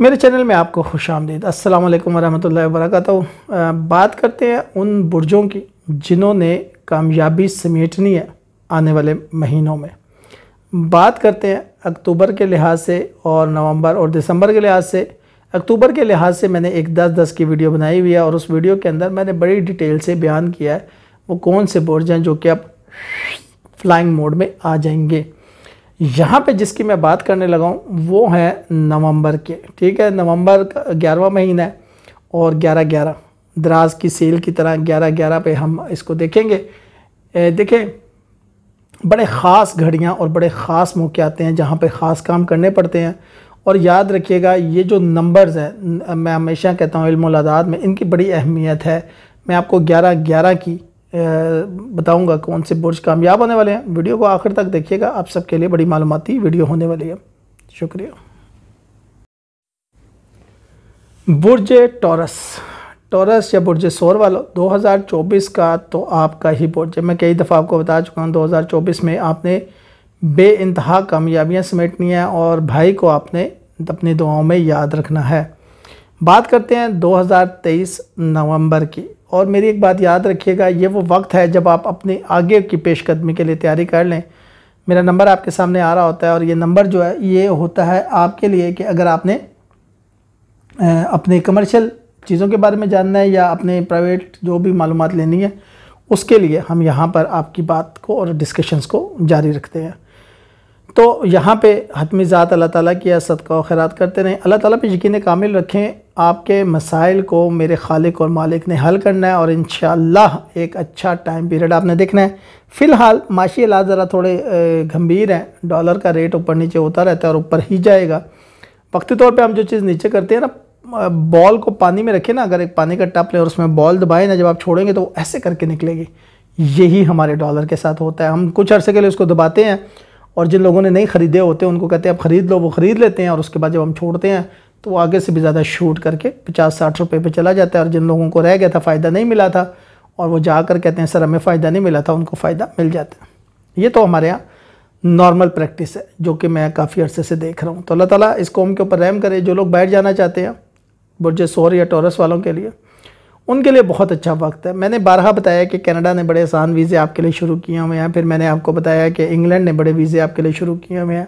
मेरे चैनल में आपको खुश आमदीद अल्लाम वरहमल वरक बात करते हैं उन बुर्जों की जिन्होंने कामयाबी समेटनी है आने वाले महीनों में बात करते हैं अक्टूबर के लिहाज से और नवंबर और दिसंबर के लिहाज से अक्टूबर के लिहाज से मैंने एक दस दस की वीडियो बनाई हुई है और उस वीडियो के अंदर मैंने बड़ी डिटेल से बयान किया है वो कौन से बुर्ज हैं जो कि अब फ्लाइंग मोड में आ जाएंगे यहाँ पे जिसकी मैं बात करने लगा हूँ वो है नवंबर के ठीक है नवंबर का ग्यारहवा महीना है और ग्यारह ग्यारह दराज की सेल की तरह ग्यारह ग्यारह पे हम इसको देखेंगे देखें बड़े ख़ास घड़ियाँ और बड़े ख़ास मौके आते हैं जहाँ पे ख़ास काम करने पड़ते हैं और याद रखिएगा ये जो नंबर्स हैं मैं हमेशा कहता हूँ इल्मादाद में इनकी बड़ी अहमियत है मैं आपको ग्यारह ग्यारह की बताऊंगा कौन से बुर्ज कामयाब होने वाले हैं वीडियो को आखिर तक देखिएगा आप सबके लिए बड़ी मालूमती वीडियो होने वाली है शुक्रिया बुर्ज टॉरस टॉरस या बुर्ज सोर वालों 2024 का तो आपका ही बुर्ज मैं कई दफ़ा आपको बता चुका हूँ 2024 में आपने बे इंतहा कामयाबियाँ समेटनी हैं और भाई को आपने अपनी दुआओं में याद रखना है बात करते हैं 2023 नवंबर की और मेरी एक बात याद रखिएगा ये वो वक्त है जब आप अपने आगे की पेशकदमी के लिए तैयारी कर लें मेरा नंबर आपके सामने आ रहा होता है और ये नंबर जो है ये होता है आपके लिए कि अगर आपने अपने कमर्शियल चीज़ों के बारे में जानना है या अपने प्राइवेट जो भी मालूम लेनी है उसके लिए हम यहाँ पर आपकी बात को और डिस्कशंस को जारी रखते हैं तो यहाँ पे हतमी ज़ात अल्लाह ताला की सदका खैरात करते रहें अल्लाह ताला पे यकीन कामिल रखें आपके मसाइल को मेरे खालिक और मालिक ने हल करना है और इन एक अच्छा टाइम पीरियड आपने देखना है फ़िलहाल माशी हालात ज़रा थोड़े गंभीर हैं डॉलर का रेट ऊपर नीचे होता रहता है और ऊपर ही जाएगा वक्ती तौर पे हम जो चीज़ नीचे करते हैं ना बॉल को पानी में रखें ना अगर एक पानी का टप लें और उसमें बॉल दबाएँ ना जब आप छोड़ेंगे तो ऐसे करके निकलेगी यही हमारे डॉलर के साथ होता है हम कुछ अरसे के लिए उसको दबाते हैं और जिन लोगों ने नहीं ख़रीदे होते हैं उनको कहते हैं आप ख़रीद लो वो ख़रीद लेते हैं और उसके बाद जब हम छोड़ते हैं तो आगे से भी ज़्यादा शूट करके पचास साठ रुपये पर चला जाता है और जिन लोगों को रह गया था फ़ायदा नहीं मिला था और वो जाकर कहते हैं सर हमें फ़ायदा नहीं मिला था उनको फ़ायदा मिल जाता है ये तो हमारे यहाँ नॉर्मल प्रैक्टिस है जो कि मैं काफ़ी अर्से से देख रहा हूँ तो अल्लाह ताला इस कौम के ऊपर रहम करे जो लोग बैठ जाना चाहते हैं बुरजे सोर या टॉरस वालों के लिए उनके लिए बहुत अच्छा वक्त है मैंने बारहा बताया कि कनाडा ने बड़े आसान वीज़े आपके लिए शुरू किए हुए हैं फिर मैंने आपको बताया कि इंग्लैंड ने बड़े वीज़े आपके लिए शुरू किए हुए हैं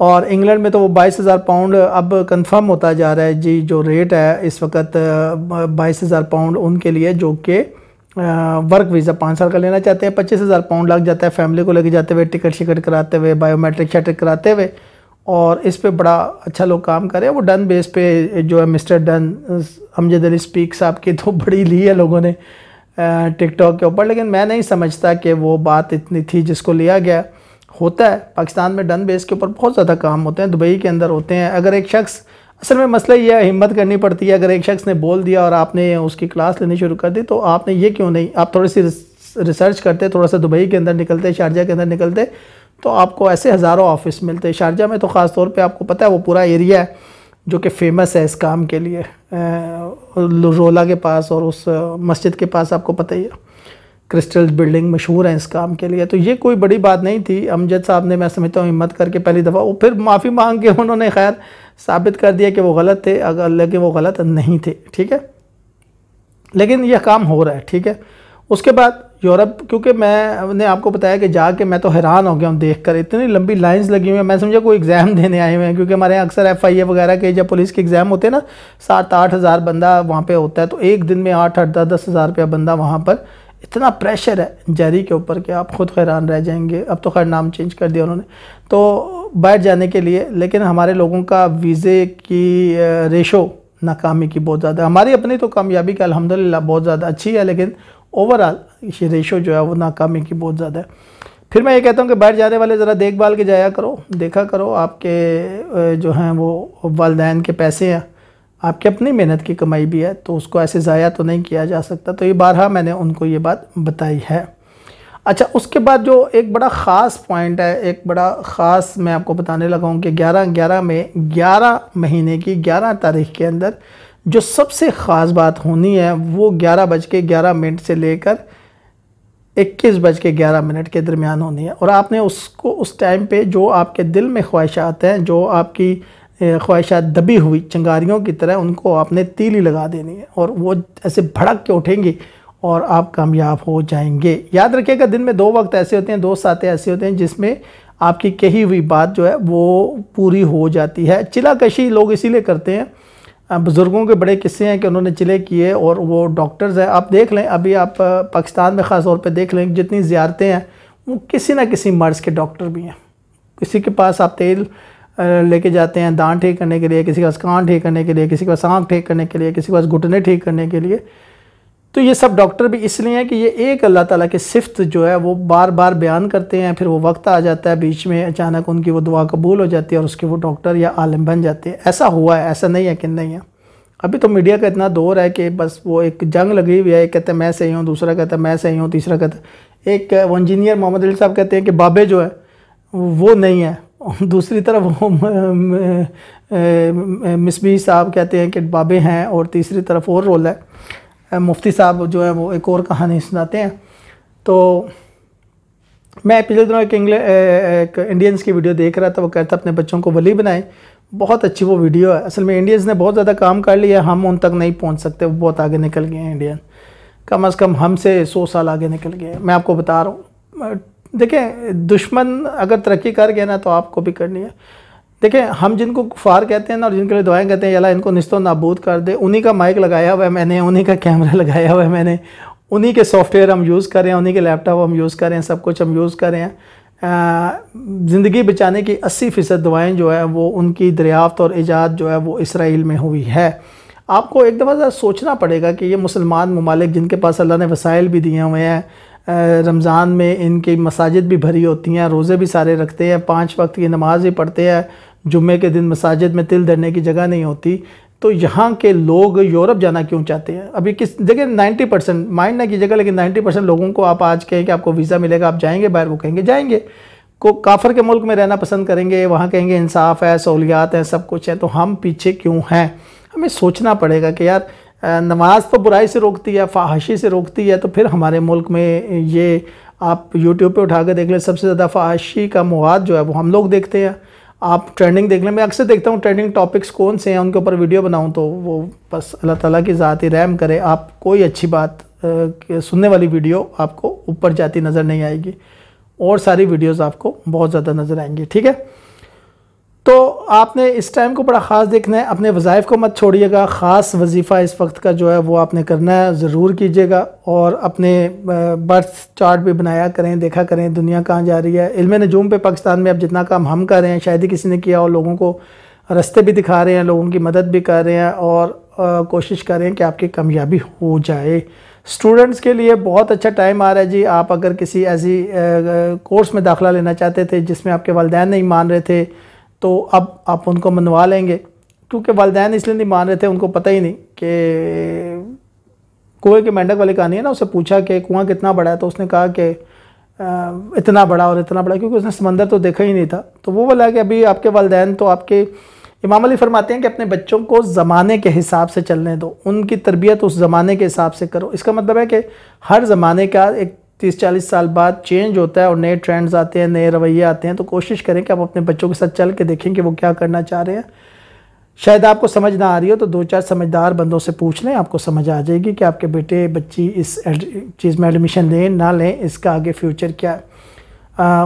और इंग्लैंड में तो वो बाईस हज़ार पाउंड अब कंफर्म होता जा रहा है जी जो रेट है इस वक्त बाईस हज़ार पाउंड उनके लिए जो कि वर्क वीज़ा पाँच साल का लेना चाहते हैं पच्चीस हज़ार पाउंड लग जाता है फैमिली को लेके जाते हुए टिकट शिकट कराते हुए बायोमेट्रिक शटरिक कराते हुए और इस पर बड़ा अच्छा लोग काम करें वो डन बेस पे जो है मिस्टर डन हमजद अली स्पीक साहब की तो बड़ी ली है लोगों ने टिकटॉक के ऊपर लेकिन मैं नहीं समझता कि वो बात इतनी थी जिसको लिया गया होता है पाकिस्तान में डन बेस के ऊपर बहुत ज़्यादा काम होते हैं दुबई के अंदर होते हैं अगर एक शख्स असल में मसला यह है हिम्मत करनी पड़ती है अगर एक शख्स ने बोल दिया और आपने उसकी क्लास लेनी शुरू कर दी तो आपने ये क्यों नहीं आप थोड़ी सी रिसर्च करते थोड़ा सा दुबई के अंदर निकलते शारजा के अंदर निकलते तो आपको ऐसे हज़ारों ऑफिस मिलते शारजा में तो ख़ास तौर पर आपको पता है वो पूरा एरिया है जो कि फ़ेमस है इस काम के लिए रोला के पास और उस मस्जिद के पास आपको पता ही है क्रिस्टल बिल्डिंग मशहूर है इस काम के लिए तो ये कोई बड़ी बात नहीं थी अमजद साहब ने मैं समझता हूँ हिम्मत करके पहली दफ़ा वो फिर माफ़ी मांग के उन्होंने खैर साबित कर दिया कि वो गलत थे अगर लेकिन वो गलत नहीं थे ठीक है लेकिन यह काम हो रहा है ठीक है उसके बाद यूरोप क्योंकि मैंने आपको बताया कि जाके मैं तो हैरान हो गया हूँ देख कर इतनी लंबी लाइंस लगी हुई हैं मैं समझा कोई एग्ज़ाम देने आए हुए हैं क्योंकि हमारे यहाँ अक्सर एफ आई ए वगैरह के जब पुलिस के एग्ज़ाम होते हैं ना सात आठ हज़ार बंदा वहाँ पे होता है तो एक दिन में आठ आठ दस दस हज़ार रुपया बंदा वहाँ पर इतना प्रेशर है जहरी के ऊपर कि आप ख़ुद हैरान रह जाएंगे अब तो खैर नाम चेंज कर दिया उन्होंने तो बैठ जाने के लिए लेकिन हमारे लोगों का वीज़े की रेशो नाकामी की बहुत ज़्यादा हमारी अपनी तो कामयाबी का अलहमदिल्ला बहुत ज़्यादा अच्छी है लेकिन ओवरऑल ये रेशो जो है वो नाकामी की बहुत ज़्यादा है फिर मैं ये कहता हूँ कि बैठ जाने वाले ज़रा देखभाल के जाया करो देखा करो आपके जो हैं वो वालदेन के पैसे हैं आपकी अपनी मेहनत की कमाई भी है तो उसको ऐसे ज़ाया तो नहीं किया जा सकता तो ये बारहा मैंने उनको ये बात बताई है अच्छा उसके बाद जो एक बड़ा ख़ास पॉइंट है एक बड़ा ख़ास मैं आपको बताने लगा हूँ कि ग्यारह ग्यारह में ग्यारह महीने की ग्यारह तारीख के अंदर जो सबसे ख़ास बात होनी है वो ग्यारह बज के ग्यारह मिनट से लेकर इक्कीस बज के ग्यारह मिनट के दरमियान होनी है और आपने उसको उस टाइम पे जो आपके दिल में ख्वाहिशात हैं जो आपकी ख्वाहिशात दबी हुई चंगारियों की तरह उनको आपने तीली लगा देनी है और वो ऐसे भड़क के उठेंगी और आप कामयाब हो जाएंगे याद रखिएगा दिन में दो वक्त ऐसे होते हैं दो सातें ऐसे होते हैं जिसमें आपकी कही हुई बात जो है वो पूरी हो जाती है चिलाकशी लोग इसीलिए करते हैं बुज़ुर्गों के बड़े किस्से हैं कि उन्होंने चिले किए और वो डॉक्टर्स हैं आप देख लें अभी आप पाकिस्तान में ख़ास तौर पर देख लें जितनी ज़्यारतें हैं वो किसी ना किसी मर्ज़ के डॉक्टर भी हैं किसी के पास आप तेल लेके जाते हैं दांत ठीक करने के लिए किसी के पास कान ठीक करने के लिए किसी के पास आँख ठीक करने के लिए किसी के पास घुटने ठीक करने के लिए तो ये सब डॉक्टर भी इसलिए हैं कि ये एक अल्लाह ताला की सिफ्त जो है वो बार बार बयान करते हैं फिर वो वक्त आ जाता है बीच में अचानक उनकी वो दुआ कबूल हो जाती है और उसके वो डॉक्टर या आलम बन जाते हैं ऐसा हुआ है ऐसा नहीं है कि नहीं है अभी तो मीडिया का इतना दौर है कि बस वो एक जंग लगी हुई है एक कहते हैं मैं सही हूँ दूसरा कहता है मैं सही हूँ तीसरा कहता है एक इंजीनियर मोहम्मद अली साहब कहते हैं कि बाबे जो है वो नहीं है दूसरी तरफ वो मिसबी साहब कहते हैं कि बाबे हैं और तीसरी तरफ और रोल है मुफ्ती साहब जो है वो एक और कहानी सुनाते हैं तो मैं पिछले दिनों एक इंग्लैंड एक इंडियंस की वीडियो देख रहा था वो कहता अपने बच्चों को वली बनाएं बहुत अच्छी वो वीडियो है असल में इंडियंस ने बहुत ज़्यादा काम कर लिया हम उन तक नहीं पहुंच सकते वो बहुत आगे निकल गए हैं इंडियन कम अज़ कम हमसे सौ साल आगे निकल गए मैं आपको बता रहा हूँ देखें दुश्मन अगर तरक्की कर गया ना तो आपको भी करनी है देखें हम जिनको कुफार कहते हैं ना और जिनके लिए दुआएं कहते हैं अला इनको नस्तो नाबूद कर दे उन्हीं का माइक लगाया हुआ है मैंने उन्हीं का कैमरा लगाया हुआ है मैंने उन्हीं के सॉफ्टवेयर हम यूज़ कर रहे हैं उन्हीं के लैपटॉप हम यूज़ कर रहे हैं सब कुछ हम यूज़ कर रहे हैं ज़िंदगी बचाने की अस्सी फ़ीसद दुआएँ जो है वो उनकी दरियाफ्त और ईजाद जो है वो इसराइल में हुई है आपको एक दफ़ा ज़रा सोचना पड़ेगा कि ये मुसलमान ममालिक जिनके पास अल्लाह ने वसाइल भी दिए हुए हैं रमज़ान में इनकी मसाजिद भी भरी होती हैं रोज़े भी सारे रखते हैं पाँच वक्त की नमाज़ भी पढ़ते हैं जुम्मे के दिन मसाजिद में तिल धरने की जगह नहीं होती तो यहाँ के लोग यूरोप जाना क्यों चाहते हैं अभी किस देखिए 90 परसेंट माइंड ना कीजिएगा लेकिन 90 परसेंट लोगों को आप आज कहें कि आपको वीज़ा मिलेगा आप जाएंगे बाहर वो कहेंगे जाएंगे को काफर के मुल्क में रहना पसंद करेंगे वहाँ कहेंगे इंसाफ है सहूलियात है सब कुछ है तो हम पीछे क्यों हैं हमें सोचना पड़ेगा कि यार नमाज तो बुराई से रोकती है फाहाशी से रोकती है तो फिर हमारे मुल्क में ये आप यूट्यूब पे उठा कर देख लें सबसे ज़्यादा फाहाशी का मवाद जो है वो हम लोग देखते हैं आप ट्रेंडिंग देख लें मैं अक्सर देखता हूँ ट्रेंडिंग टॉपिक्स कौन से हैं उनके ऊपर वीडियो बनाऊँ तो वो बस अल्लाह ताला की ज़ाती रहम करे आप कोई अच्छी बात सुनने वाली वीडियो आपको ऊपर जाती नज़र नहीं आएगी और सारी वीडियोज़ आपको बहुत ज़्यादा नज़र आएंगी ठीक है तो आपने इस टाइम को बड़ा ख़ास देखना है अपने वज़ाइफ को मत छोड़िएगा ख़ास वजीफ़ा इस वक्त का जो है वो आपने करना है ज़रूर कीजिएगा और अपने बर्थ चार्ट भी बनाया करें देखा करें दुनिया कहाँ जा रही है इल्म नजूम पे पाकिस्तान में अब जितना काम हम कर रहे हैं शायद ही किसी ने किया और लोगों को रास्ते भी दिखा रहे हैं लोगों की मदद भी कर रहे हैं और कोशिश कर रहे हैं कि आपकी कामयाबी हो जाए स्टूडेंट्स के लिए बहुत अच्छा टाइम आ रहा है जी आप अगर किसी ऐसी कोर्स में दाखिला लेना चाहते थे जिसमें आपके वालदेन नहीं मान रहे थे तो अब आप उनको मनवा लेंगे क्योंकि वालदेन इसलिए नहीं मान रहे थे उनको पता ही नहीं कि कुएँ के मेंढक वाली कहानी है ना उससे पूछा कि कुआँ कितना बड़ा है तो उसने कहा कि इतना बड़ा और इतना बड़ा क्योंकि उसने समंदर तो देखा ही नहीं था तो वो बोला कि अभी आपके वालदेन तो आपके इमाम अली फरमाते हैं कि अपने बच्चों को ज़माने के हिसाब से चलने दो उनकी तरबियत उस ज़माने के हिसाब से करो इसका मतलब है कि हर ज़माने का एक तीस चालीस साल बाद चेंज होता है और नए ट्रेंड्स आते हैं नए रवैये आते हैं तो कोशिश करें कि आप अपने बच्चों के साथ चल के देखें कि वो क्या करना चाह रहे हैं शायद आपको समझ ना आ रही हो तो दो चार समझदार बंदों से पूछ लें आपको समझ आ जाएगी कि आपके बेटे बच्ची इस चीज़ में एडमिशन लें ना लें इसका आगे फ्यूचर क्या है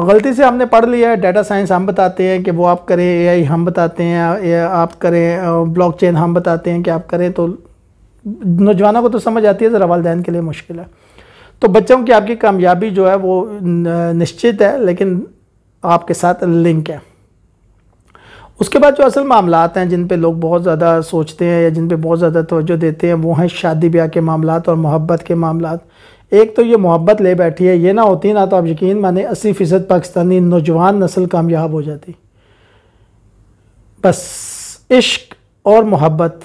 गलती से हमने पढ़ लिया है डाटा साइंस हम बताते हैं कि वो आप करें ए हम बताते हैं आप करें ब्लॉकचेन हम बताते हैं कि आप करें तो नौजवानों को तो समझ आती है ज़रा वालदेन के लिए मुश्किल है तो बच्चों की आपकी कामयाबी जो है वो निश्चित है लेकिन आपके साथ लिंक है उसके बाद जो असल मामला हैं जिन पे लोग बहुत ज़्यादा सोचते हैं या जिन पे बहुत ज़्यादा तोज्जो देते हैं वो हैं शादी ब्याह के मामला और मोहब्बत के मामला एक तो ये मोहब्बत ले बैठी है ये ना होती ना तो आप यकीन माने अस्सी फ़ीसद पाकिस्तानी नौजवान नस्ल कामयाब हो जाती बस इश्क और मोहब्बत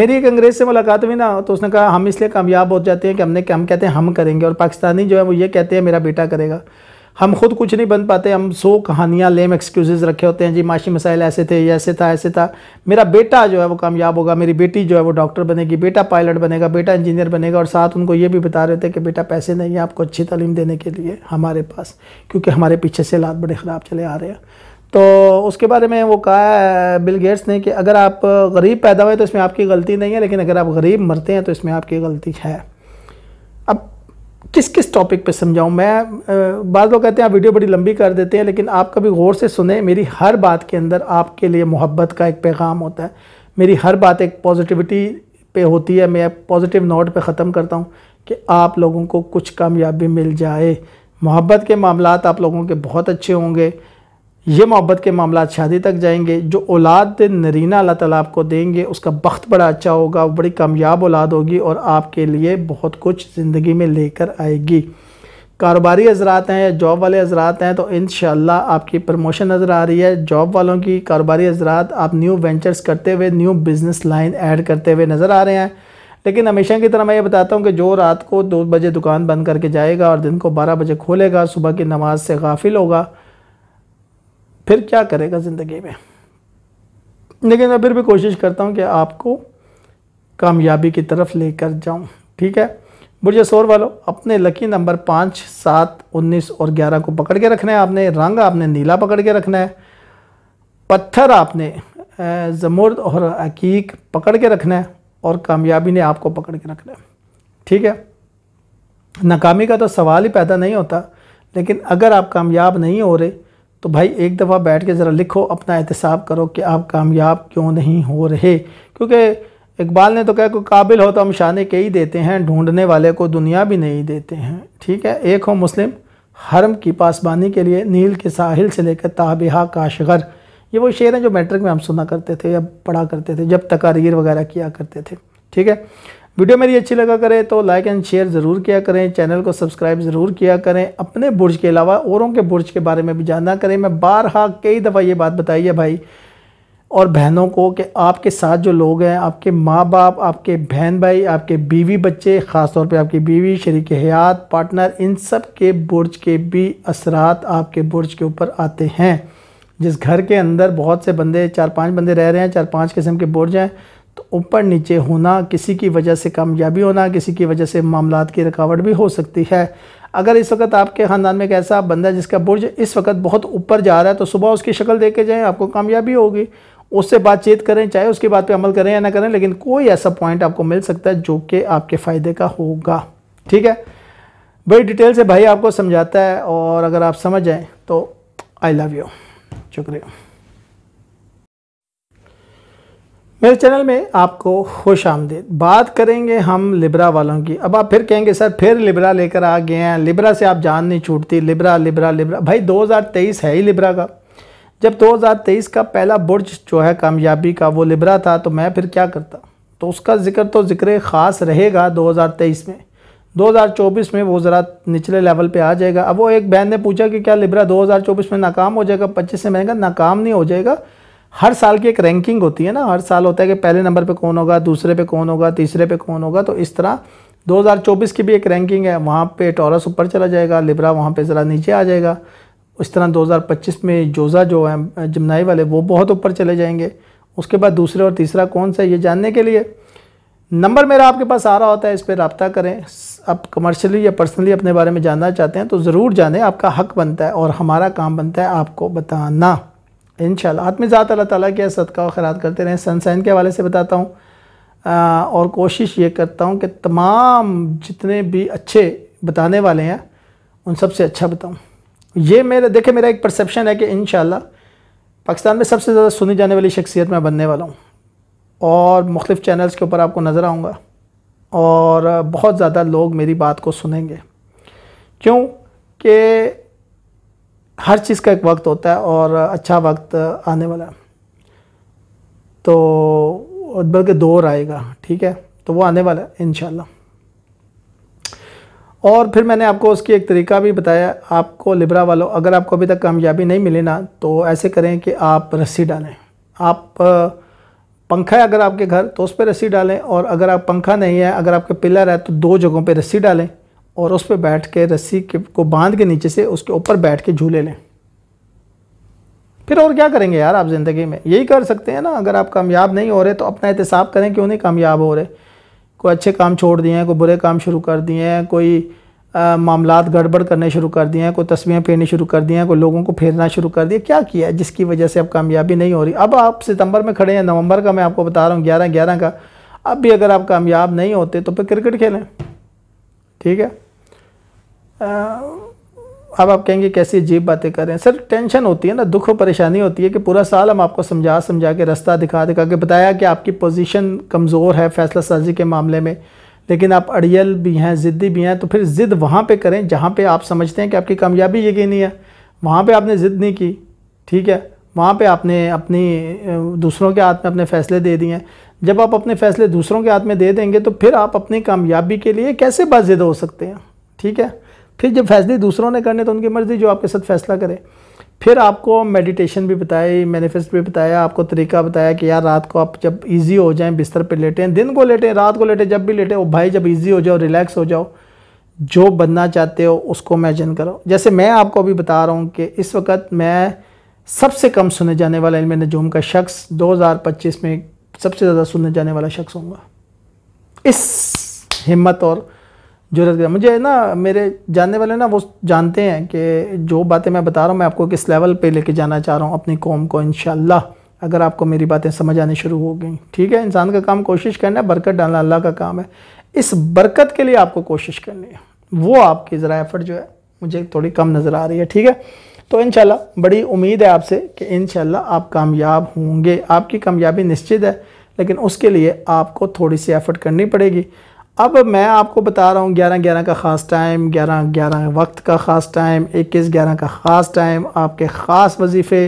मेरी एक अंग्रेज़ से मुलाकात हुई ना तो उसने कहा हम इसलिए कामयाब हो जाते हैं कि हमने हम कहते हैं हम करेंगे और पाकिस्तानी जो है वो ये कहते हैं मेरा बेटा करेगा हम खुद कुछ नहीं बन पाते हम सो कहानियाँ लेम एक्सक्यूज़ रखे होते हैं जी माशी मसाइल ऐसे थे ऐसे था ऐसे था मेरा बेटा जो है वो कामयाब होगा मेरी बेटी जो है वो डॉक्टर बनेगी बेटा पायलट बनेगा बेटा इंजीनियर बनेगा और साथ उनको ये भी बता रहे थे कि बेटा पैसे नहीं है आपको अच्छी तालीम देने के लिए हमारे पास क्योंकि हमारे पीछे से हालात बड़े ख़राब चले आ रहे हैं तो उसके बारे में वो कहा बिल गेट्स ने कि अगर आप गरीब पैदा हुए तो इसमें आपकी गलती नहीं है लेकिन अगर आप गरीब मरते हैं तो इसमें आपकी गलती है अब किस किस टॉपिक पे समझाऊं मैं बाद लोग कहते हैं आप वीडियो बड़ी लंबी कर देते हैं लेकिन आप कभी गौर से सुने मेरी हर बात के अंदर आपके लिए मोहब्बत का एक पैगाम होता है मेरी हर बात एक पॉजिटिविटी पे होती है मैं पॉजिटिव नोट पे ख़त्म करता हूँ कि आप लोगों को कुछ कामयाबी मिल जाए मोहब्बत के मामला आप लोगों के बहुत अच्छे होंगे ये मोहब्बत के मामला शादी तक जाएंगे जो औलाद नरीना अल्लाह ताला आपको देंगे उसका बख्त बड़ा अच्छा होगा बड़ी कामयाब औलाद होगी और आपके लिए बहुत कुछ ज़िंदगी में लेकर आएगी कारोबारी हजरात हैं या जॉब वाले हजरात हैं तो इन आपकी प्रमोशन नज़र आ रही है जॉब वालों की कारोबारी हजरात आप न्यू वेंचर्स करते हुए न्यू बिज़नेस लाइन ऐड करते हुए नज़र आ रहे हैं लेकिन हमेशा की तरह मैं ये बताता हूँ कि जो रात को दो बजे दुकान बंद करके जाएगा और दिन को बारह बजे खोलेगा सुबह की नमाज से गाफिल होगा फिर क्या करेगा ज़िंदगी में लेकिन मैं फिर भी कोशिश करता हूँ कि आपको कामयाबी की तरफ लेकर जाऊँ ठीक है बुरजे शोर वालों अपने लकी नंबर पाँच सात उन्नीस और ग्यारह को पकड़ के रखना है आपने रंग आपने नीला पकड़ के रखना है पत्थर आपने जमुर्द और अकीक पकड़ के रखना है और कामयाबी ने आपको पकड़ के रखना है ठीक है नाकामी का तो सवाल ही पैदा नहीं होता लेकिन अगर आप कामयाब नहीं हो रहे तो भाई एक दफ़ा बैठ के ज़रा लिखो अपना एहतसाब करो कि आप कामयाब क्यों नहीं हो रहे क्योंकि इकबाल ने तो कहा कोई काबिल हो तो हम शाने के ही देते हैं ढूंढने वाले को दुनिया भी नहीं देते हैं ठीक है एक हो मुस्लिम हरम की पासबानी के लिए नील के साहिल से लेकर ताबिहा काशगर ये वो शेर हैं जो मैट्रिक में हम सुना करते थे या पढ़ा करते थे जब तकारीर वगैरह किया करते थे ठीक है वीडियो मेरी अच्छी लगा करे तो लाइक एंड शेयर ज़रूर किया करें चैनल को सब्सक्राइब ज़रूर किया करें अपने बुर्ज के अलावा औरों के बुर्ज के बारे में भी जानना करें मैं बारहा कई दफ़ा ये बात बताई है भाई और बहनों को कि आपके साथ जो लोग हैं आपके माँ बाप आपके बहन भाई आपके बीवी बच्चे ख़ास तौर आपकी बीवी शरीक हयात पार्टनर इन सब के बुर्ज के भी असरात आपके बुर्ज के ऊपर आते हैं जिस घर के अंदर बहुत से बंदे चार पांच बंदे रह रहे हैं चार पांच किस्म के बुर्ज हैं तो ऊपर नीचे होना किसी की वजह से कामयाबी होना किसी की वजह से मामला की रुकावट भी हो सकती है अगर इस वक्त आपके ख़ानदान में एक ऐसा बंदा जिसका बुर्ज इस वक्त बहुत ऊपर जा रहा है तो सुबह उसकी शक्ल दे के जाएँ आपको कामयाबी होगी उससे बातचीत करें चाहे उसकी बात पे अमल करें या ना करें लेकिन कोई ऐसा पॉइंट आपको मिल सकता है जो कि आपके फ़ायदे का होगा ठीक है बड़ी डिटेल से भाई आपको समझाता है और अगर आप समझ जाएँ तो आई लव यू शुक्रिया मेरे चैनल में आपको खुश आमदेद बात करेंगे हम लिब्रा वालों की अब आप फिर कहेंगे सर फिर लिब्रा लेकर आ गए हैं लिब्रा से आप जान नहीं छूटती लिब्रा लिब्रा लिब्रा भाई 2023 है ही लिब्रा का जब 2023 का पहला बुर्ज जो है कामयाबी का वो लिब्रा था तो मैं फिर क्या करता तो उसका जिक्र तो जिक्र ख़ास रहेगा दो में दो में वो ज़रा निचले लेवल पर आ जाएगा अब वो एक बहन ने पूछा कि क्या लिब्रा दो में नाकाम हो जाएगा पच्चीस से महंगा नाकाम नहीं हो जाएगा हर साल की एक रैंकिंग होती है ना हर साल होता है कि पहले नंबर पे कौन होगा दूसरे पे कौन होगा तीसरे पे कौन होगा तो इस तरह 2024 की भी एक रैंकिंग है वहाँ पे टॉरस ऊपर चला जाएगा लिब्रा वहाँ पे ज़रा नीचे आ जाएगा इस तरह 2025 में जोजा जो है जमनाई वाले वो बहुत ऊपर चले जाएंगे उसके बाद दूसरे और तीसरा कौन सा ये जानने के लिए नंबर मेरा आपके पास आ रहा होता है इस पर रबता करें आप कमर्शली या पर्सनली अपने बारे में जानना चाहते हैं तो ज़रूर जानें आपका हक बनता है और हमारा काम बनता है आपको बताना इन आत्म ज़ात अल्लाह ताला के सदका खैरात करते रहें सनसैन के हवाले से बताता हूँ और कोशिश ये करता हूँ कि तमाम जितने भी अच्छे बताने वाले हैं उन सबसे अच्छा बताऊँ ये मेरे देखे मेरा एक परसेप्शन है कि इन पाकिस्तान में सबसे ज़्यादा सुनी जाने वाली शख्सियत मैं बनने वाला हूँ और मुख्तु चैनल्स के ऊपर आपको नज़र आऊँगा और बहुत ज़्यादा लोग मेरी बात को सुनेंगे क्यों कि हर चीज़ का एक वक्त होता है और अच्छा वक्त आने वाला है तो बल्कि दौर आएगा ठीक है तो वो आने वाला है इन और फिर मैंने आपको उसकी एक तरीका भी बताया आपको लिब्रा वालों अगर आपको अभी तक कामयाबी नहीं मिली ना तो ऐसे करें कि आप रस्सी डालें आप पंखा है अगर आपके घर तो उस पर रस्सी डालें और अगर आप पंखा नहीं है अगर आपके पिलर है तो दो जगहों पर रस्सी डालें और उस पर बैठ के रस्सी के को बांध के नीचे से उसके ऊपर बैठ के झूले लें फिर और क्या करेंगे यार आप ज़िंदगी में यही कर सकते हैं ना अगर आप कामयाब नहीं हो रहे तो अपना एहतसाब करें क्यों नहीं कामयाब हो रहे कोई अच्छे काम छोड़ दिए हैं कोई बुरे काम शुरू कर दिए हैं कोई मामला गड़बड़ करने शुरू कर दिए हैं कोई तस्वीरें फेरनी शुरू कर दी हैं कोई लोगों को फेरना शुरू कर दिया क्या किया है जिसकी वजह से अब कामयाबी नहीं हो रही अब आप सितंबर में खड़े हैं नवंबर का मैं आपको बता रहा हूँ ग्यारह ग्यारह का अब भी अगर आप कामयाब नहीं होते तो फिर क्रिकेट खेलें ठीक है अब आप कहेंगे कैसी अजीब बातें कर रहे हैं सर टेंशन होती है ना दुख और परेशानी होती है कि पूरा साल हम आपको समझा समझा के रास्ता दिखा दिखा के बताया कि आपकी पोजीशन कमज़ोर है फैसला साजी के मामले में लेकिन आप अड़ियल भी हैं ज़िद्दी भी हैं तो फिर ज़िद्द वहाँ पे करें जहाँ पे आप समझते हैं कि आपकी कामयाबी यकीनी है वहाँ पर आपने ज़िद नहीं की ठीक है वहाँ पर आपने अपनी दूसरों के हाथ में अपने फ़ैसले दे दिए हैं जब आप अपने फ़ैसले दूसरों के हाथ में दे देंगे तो फिर आप अपनी कामयाबी के लिए कैसे बाजिद हो सकते हैं ठीक है फिर जब फैसले दूसरों ने करने तो उनकी मर्ज़ी जो आपके साथ फैसला करे फिर आपको मेडिटेशन भी बताई मैनिफेस्ट भी बताया आपको तरीका बताया कि यार रात को आप जब इजी हो जाएं बिस्तर पर लेटें दिन को लेटें रात को लेटें जब भी लेटें वो भाई जब इजी हो जाओ रिलैक्स हो जाओ जो बनना चाहते हो उसको इमेजिन करो जैसे मैं आपको अभी बता रहा हूँ कि इस वक्त मैं सबसे कम सुने जाने वाला इल्म नजूम का शख्स पच्चीस में सबसे ज़्यादा सुने जाने वाला शख्स होंगे इस हिम्मत और जरूरत कर मुझे ना मेरे जानने वाले ना वो जानते हैं कि जो बातें मैं बता रहा हूँ मैं आपको किस लेवल पे लेके जाना चाह रहा हूँ अपनी कौम को इन अगर आपको मेरी बातें समझ आनी शुरू हो गई ठीक है इंसान का काम कोशिश करना है बरकत डालना अल्लाह का काम है इस बरकत के लिए आपको कोशिश करनी है वो आपकी ज़रा एफर्ट जो है मुझे थोड़ी कम नज़र आ रही है ठीक है तो इन बड़ी उम्मीद है आपसे कि इन आप कामयाब होंगे आपकी कामयाबी निश्चित है लेकिन उसके लिए आपको थोड़ी सी एफर्ट करनी पड़ेगी अब मैं आपको बता रहा हूँ ग्यारह ग्यारह का ख़ास टाइम ग्यारह ग्यारह वक्त का ख़ास टाइम इक्कीस ग्यारह का ख़ास टाइम आपके ख़ास वजीफ़े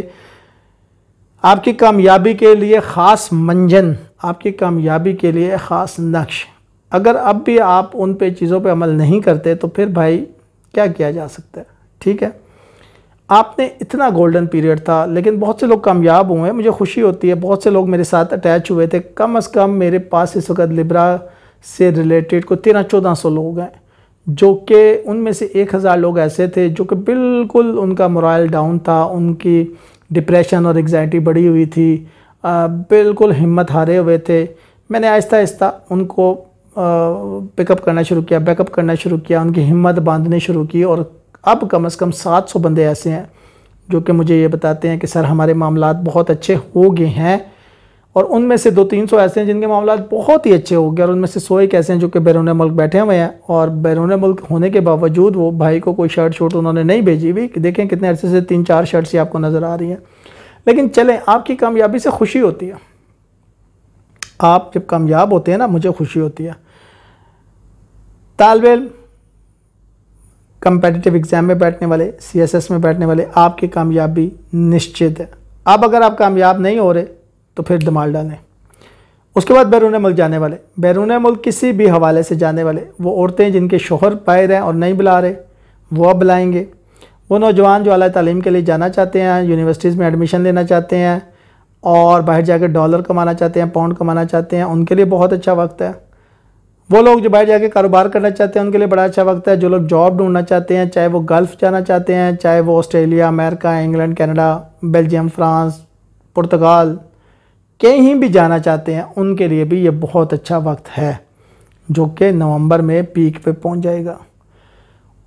आपकी कामयाबी के लिए ख़ास मंजन आपकी कामयाबी के लिए ख़ास नक्श अगर अब भी आप उन पे चीज़ों पे अमल नहीं करते तो फिर भाई क्या किया जा सकता है ठीक है आपने इतना गोल्डन पीरियड था लेकिन बहुत से लोग कामयाब हुए हैं मुझे खुशी होती है बहुत से लोग मेरे साथ अटैच हुए थे कम अज़ कम मेरे पास इस वक्त लिब्रा से रिलेटेड को तेरह चौदह सौ लोग हैं जो कि उनमें से एक हज़ार लोग ऐसे थे जो कि बिल्कुल उनका मोरल डाउन था उनकी डिप्रेशन और एग्जाइटी बढ़ी हुई थी बिल्कुल हिम्मत हारे हुए थे मैंने आहिस्ता आहिस्ता उनको पिकअप करना शुरू किया बैकअप करना शुरू किया उनकी हिम्मत बांधनी शुरू की और अब कम अज़ कम सात सौ बंदे ऐसे हैं जो कि मुझे ये बताते हैं कि सर हमारे मामला बहुत अच्छे हो गए हैं और उनमें से दो तीन सौ ऐसे हैं जिनके मामला बहुत ही अच्छे हो गए और उनमें से सौ एक ऐसे हैं जो कि बैरून मुल्क बैठे हुए हैं और बैरून मुल्क होने के बावजूद वो भाई को कोई शर्ट शर्ट उन्होंने नहीं भेजी हुई देखें कितने अरसे से तीन चार शर्ट्स ही आपको नज़र आ रही हैं लेकिन चलें आपकी कामयाबी से खुशी होती है आप जब कामयाब होते हैं ना मुझे खुशी होती है तालब कंपेटिटिव एग्ज़ाम में बैठने वाले एस में बैठने वाले आपकी कामयाबी निश्चित है अब अगर आप कामयाब नहीं हो रहे तो फिर दमाल डालें उसके बाद बैरून मुल्क जाने वाले बैरून मुल्क किसी भी हवाले से जाने वाले वो औरतें जिनके शोहर बाहर हैं और नहीं बुला रहे वो अब बुलाएँगे वो नौजवान जो अली तलीम के लिए जाना चाहते हैं यूनिवर्सिटीज़ में एडमिशन लेना चाहते हैं और बाहर जाकर डॉलर कमाना चाहते हैं पाउंड कमाना चाहते हैं उनके लिए बहुत अच्छा वक्त है वो लोग जो बाहर जाकर कारोबार करना चाहते हैं उनके लिए बड़ा अच्छा वक्त है जो लोग जॉब ढूंढना चाहते हैं चाहे वो गल्फ़ जाना चाहते हैं चाहे वो Australia America England Canada Belgium France पुर्तगाल कहीं भी जाना चाहते हैं उनके लिए भी ये बहुत अच्छा वक्त है जो कि नवंबर में पीक पे पहुंच जाएगा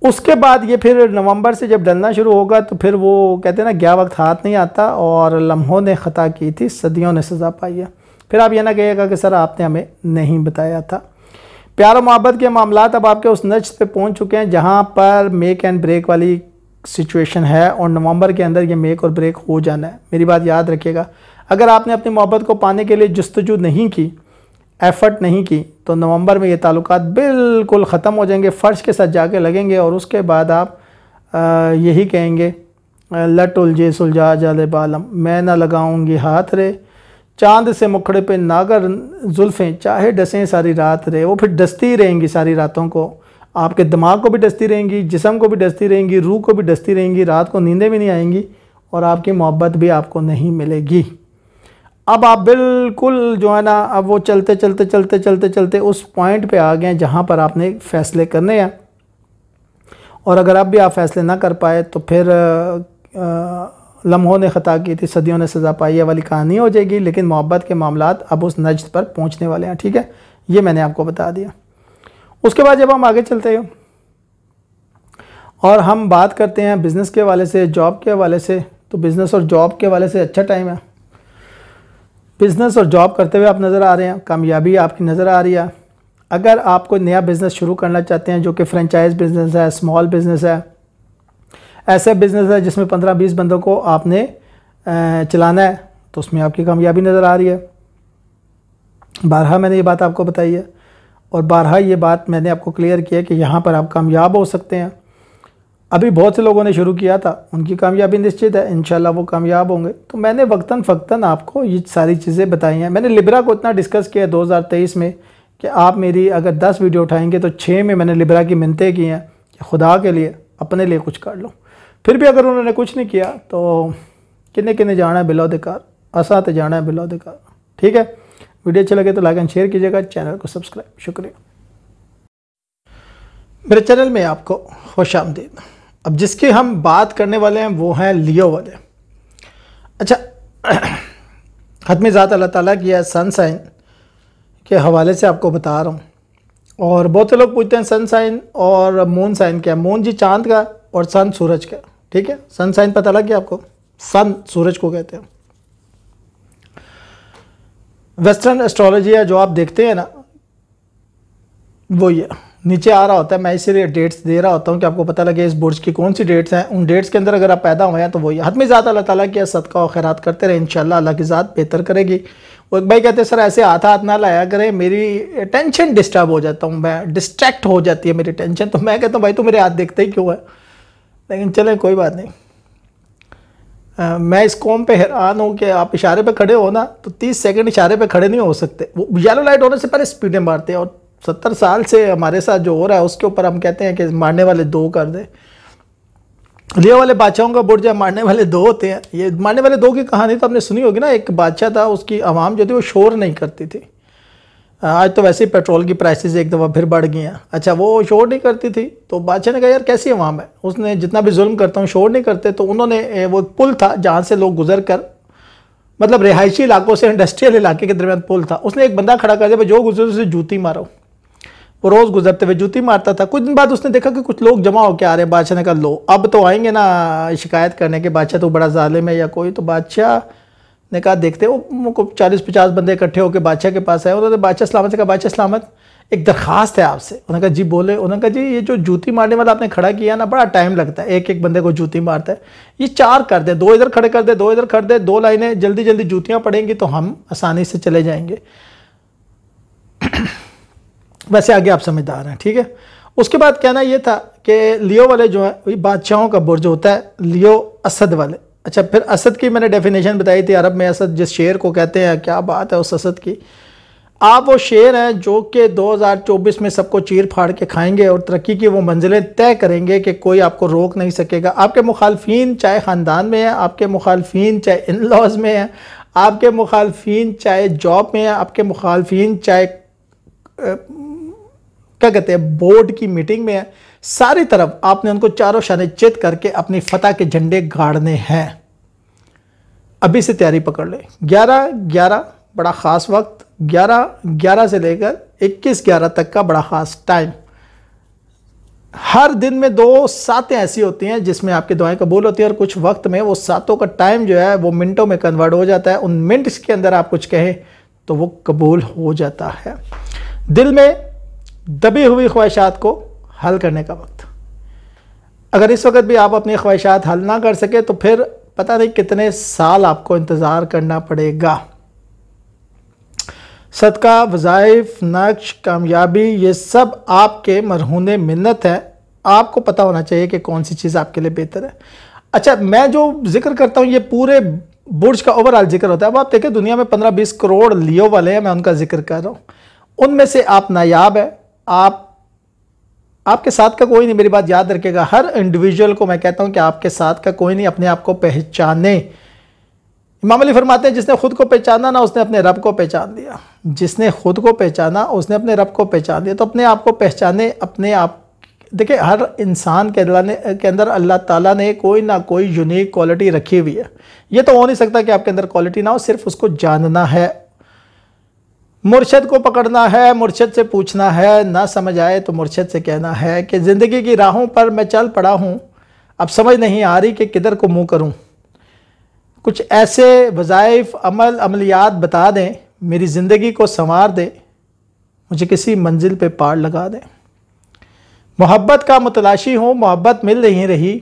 उसके बाद ये फिर नवंबर से जब डलना शुरू होगा तो फिर वो कहते हैं ना गया वक्त हाथ नहीं आता और लम्हों ने ख़ता की थी सदियों ने सज़ा पाई है फिर आप ये ना कहिएगा कि सर आपने हमें नहीं बताया था प्यार मोहब्बत के मामला अब आपके उस नज पे पहुंच चुके हैं जहां पर मेक एंड ब्रेक वाली सिचुएशन है और नवंबर के अंदर ये मेक और ब्रेक हो जाना है मेरी बात याद रखिएगा अगर आपने अपनी मोहब्बत को पाने के लिए जस्तजु नहीं की एफ़र्ट नहीं की तो नवंबर में ये ताल्लुक बिल्कुल ख़त्म हो जाएंगे फ़र्श के साथ जाके लगेंगे और उसके बाद आप यही कहेंगे लट उलझे सुलझा जाल बालम मैं ना लगाऊंगी हाथ रे चांद से मुखड़े पे नागर जुल्फ़ें चाहे डसें सारी रात रे वो फिर डसती रहेंगी सारी रातों को आपके दिमाग को भी डसती रहेंगी जिसम को भी डसती रहेंगी रूह को भी डसती रहेंगी रात को नींदें भी नहीं आएंगी और आपकी मोहब्बत भी आपको नहीं मिलेगी अब आप बिल्कुल जो है ना अब वो चलते चलते चलते चलते चलते उस पॉइंट पे आ गए जहाँ पर आपने फ़ैसले करने हैं और अगर अब भी आप फैसले ना कर पाए तो फिर लम्हों ने ख़ता की थी सदियों ने सज़ा पाई है वाली कहानी हो जाएगी लेकिन मोहब्बत के मामला अब उस नजद पर पहुँचने वाले हैं ठीक है ये मैंने आपको बता दिया उसके बाद जब हम आगे चलते हैं और हम बात करते हैं बिज़नेस के हवाले से जॉब के हवाले से तो बिज़नेस और जॉब के हवाले से अच्छा टाइम है बिज़नेस और जॉब करते हुए आप नज़र आ रहे हैं कामयाबी आपकी नज़र आ रही है अगर आप कोई नया बिज़नेस शुरू करना चाहते हैं जो कि फ्रेंचाइज बिज़नेस है स्मॉल बिज़नेस है ऐसे बिज़नेस है जिसमें पंद्रह बीस बंदों को आपने चलाना है तो उसमें आपकी कामयाबी नज़र आ रही है बारह मैंने ये बात आपको बताई है और बारह ये बात मैंने आपको क्लियर किया कि यहाँ पर आप कामयाब हो सकते हैं अभी बहुत से लोगों ने शुरू किया था उनकी कामयाबी निश्चित है इन वो कामयाब होंगे तो मैंने वक्ता फ़क्ता आपको ये सारी चीज़ें बताई हैं मैंने लिब्रा को इतना डिस्कस किया है दो में कि आप मेरी अगर 10 वीडियो उठाएंगे तो छः में मैंने लिब्रा की मिनतें की हैं कि खुदा के लिए अपने लिए कुछ कर लो फिर भी अगर उन्होंने कुछ नहीं किया तो किन्ने किन्ने जाना है बिलाधिकार असा तो जाना है बिलाधिकार ठीक है वीडियो अच्छा लगे तो लाइक एंड शेयर कीजिएगा चैनल को सब्सक्राइब शुक्रिया मेरे चैनल में आपको खुश आमदीद अब जिसकी हम बात करने वाले हैं वो हैं लियो वाले अच्छा हतम ज़ात अल्लाह ताला की है सन साइन के हवाले से आपको बता रहा हूँ और बहुत से लोग पूछते हैं सन साइन और मून साइन क्या है मून जी चांद का और सन सूरज का ठीक है सन साइन पता लग गया आपको सन सूरज को कहते हैं वेस्टर्न एस्ट्रोलॉजी है जो आप देखते हैं ना वो ये नीचे आ रहा होता है मैं इसीलिए डेट्स दे रहा होता हूँ कि आपको पता लगे इस बुर्ज की कौन सी डेट्स हैं उन डेट्स के अंदर अगर आप पैदा हुए हैं तो वही हतमी ज़्यादा अल्लाह ताला की सदका और खैरत करते रहे इन अल्लाह की ज़ात बेहतर करेगी वो भाई कहते हैं सर ऐसे हाथ हाथ ना लाया करें मेरी टेंशन डिस्टर्ब हो जाता हूँ मैं डिस्ट्रैक्ट हो जाती है मेरी टेंशन तो मैं कहता हूँ भाई तो मेरे हाथ देखते ही क्यों है लेकिन चले कोई बात नहीं आ, मैं इस कॉम पे हैरान हूँ कि आप इशारे पे खड़े हो ना तो 30 सेकंड इशारे पे खड़े नहीं हो सकते वो येलो लाइट होने से पहले स्पीडें मारते हैं और सत्तर साल से हमारे साथ जो हो रहा है उसके ऊपर हम कहते हैं कि मारने वाले दो कर दे लिए वाले बादशाहों का बुर्जा मारने वाले दो होते हैं ये मारने वाले दो की कहानी तो आपने सुनी होगी ना एक बादशाह था उसकी आवाम जो थी वो शोर नहीं करती थी आज तो वैसे ही पेट्रोल की प्राइसेस एक दफ़ा फिर बढ़ गई हैं अच्छा वो शोर नहीं करती थी तो बादशाह ने कहा यार कैसी आवाम है उसने जितना भी जुल्म करता हूँ शोर नहीं करते तो उन्होंने वो पुल था जहाँ से लोग गुजर कर मतलब रिहायशी इलाकों से इंडस्ट्रियल इलाके के दरमियान पुल था उसने एक बंदा खड़ा कर दिया भाई जो गुजरे उसे जूती मारो वो रोज़ गुजरते हुए जूती मारता था कुछ दिन बाद उसने देखा कि कुछ लोग जमा होकर आ रहे हैं बादशाह ने कहा लो अब तो आएंगे ना शिकायत करने के बादशाह तो बड़ा ज़ालिम है या कोई तो बादशाह ने कहा देखते वो चालीस पचास बंदे इकट्ठे होकर बादशाह के पास आए उन्होंने बादशाह सलामत से कहा बादशाह सलामत एक दरख्वास्त है आपसे उन्होंने कहा जी बोले उन्होंने कहा जी ये जो जूती मारने वाला आपने खड़ा किया ना बड़ा टाइम लगता है एक एक बंदे को जूती मारता है ये चार कर दे दो इधर खड़े कर दे दो इधर खड़े दे दो लाइनें जल्दी जल्दी जूतियाँ पड़ेंगी तो हम आसानी से चले जाएंगे वैसे आगे आप समझदार हैं ठीक है उसके बाद कहना ये था कि लियो वाले जो है वही बादशाहों का बुर्ज होता है लियो असद वाले अच्छा फिर असद की मैंने डेफिनेशन बताई थी अरब में असद जिस शेर को कहते हैं क्या बात है उस असद की आप वो शेर हैं जो कि 2024 में सबको चीर फाड़ के खाएंगे और तरक्की की वो मंजिलें तय करेंगे कि कोई आपको रोक नहीं सकेगा आपके मुखालफी चाहे ख़ानदान में है आपके मुखालफी चाहे इन लॉज में है आपके मुखालफी चाहे जॉब में है आपके मुखालफी चाहे क्या कहते हैं बोर्ड की मीटिंग में है सारी तरफ आपने उनको चारों शाने चित करके अपनी फतह के झंडे गाड़ने हैं अभी से तैयारी पकड़ लें ग्यारह ग्यारह बड़ा ख़ास वक्त ग्यारह ग्यारह से लेकर इक्कीस ग्यारह तक का बड़ा ख़ास टाइम हर दिन में दो सातें ऐसी होती हैं जिसमें आपकी दुआएं कबूल होती हैं और कुछ वक्त में वो सातों का टाइम जो है वो मिनटों में कन्वर्ट हो जाता है उन मिनट्स के अंदर आप कुछ कहें तो वो कबूल हो जाता है दिल में दबी हुई ख्वाहिशात को हल करने का वक्त अगर इस वक्त भी आप अपनी ख्वाहिशात हल ना कर सके तो फिर पता नहीं कितने साल आपको इंतज़ार करना पड़ेगा सदका वज़ाइफ नक्श कामयाबी ये सब आपके मरहून मिन्नत है आपको पता होना चाहिए कि कौन सी चीज़ आपके लिए बेहतर है अच्छा मैं जो जिक्र करता हूँ ये पूरे बुर्ज का ओवरऑल जिक्र होता है अब आप देखें दुनिया में 15-20 करोड़ लियो वाले हैं मैं उनका जिक्र कर रहा हूँ उनमें से आप नायाब है आप आपके साथ का कोई नहीं मेरी बात याद रखेगा हर इंडिविजुअल को मैं कहता हूँ कि आपके साथ का कोई नहीं अपने आप को पहचाने इमाम अली फरमाते हैं जिसने खुद को पहचाना ना उसने अपने रब को पहचान दिया जिसने खुद को पहचाना उसने अपने रब को पहचान दिया तो अपने आप को पहचाने अपने आप देखिए हर इंसान के अल्लाह के अंदर अल्लाह ताला ने कोई ना कोई यूनिक क्वालिटी रखी हुई है ये तो हो नहीं सकता कि आपके अंदर क्वालिटी ना हो सिर्फ उसको जानना है मुर्शद को पकड़ना है मुर्शद से पूछना है ना समझ आए तो मुर्शद से कहना है कि ज़िंदगी की राहों पर मैं चल पड़ा हूँ अब समझ नहीं आ रही कि किधर को मुँह करूँ कुछ ऐसे वज़ाइफ अमल अमलियात बता दें मेरी ज़िंदगी को संवार दें मुझे किसी मंजिल पे पार लगा दें मोहब्बत का मुतलाशी हूँ मोहब्बत मिल नहीं रही